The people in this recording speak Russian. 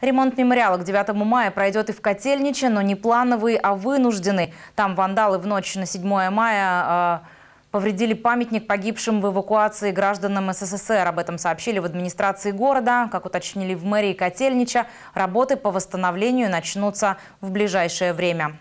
Ремонт мемориала к 9 мая пройдет и в Котельниче, но не плановый, а вынужденный. Там вандалы в ночь на 7 мая... Э, повредили памятник погибшим в эвакуации гражданам СССР. Об этом сообщили в администрации города. Как уточнили в мэрии Котельнича, работы по восстановлению начнутся в ближайшее время.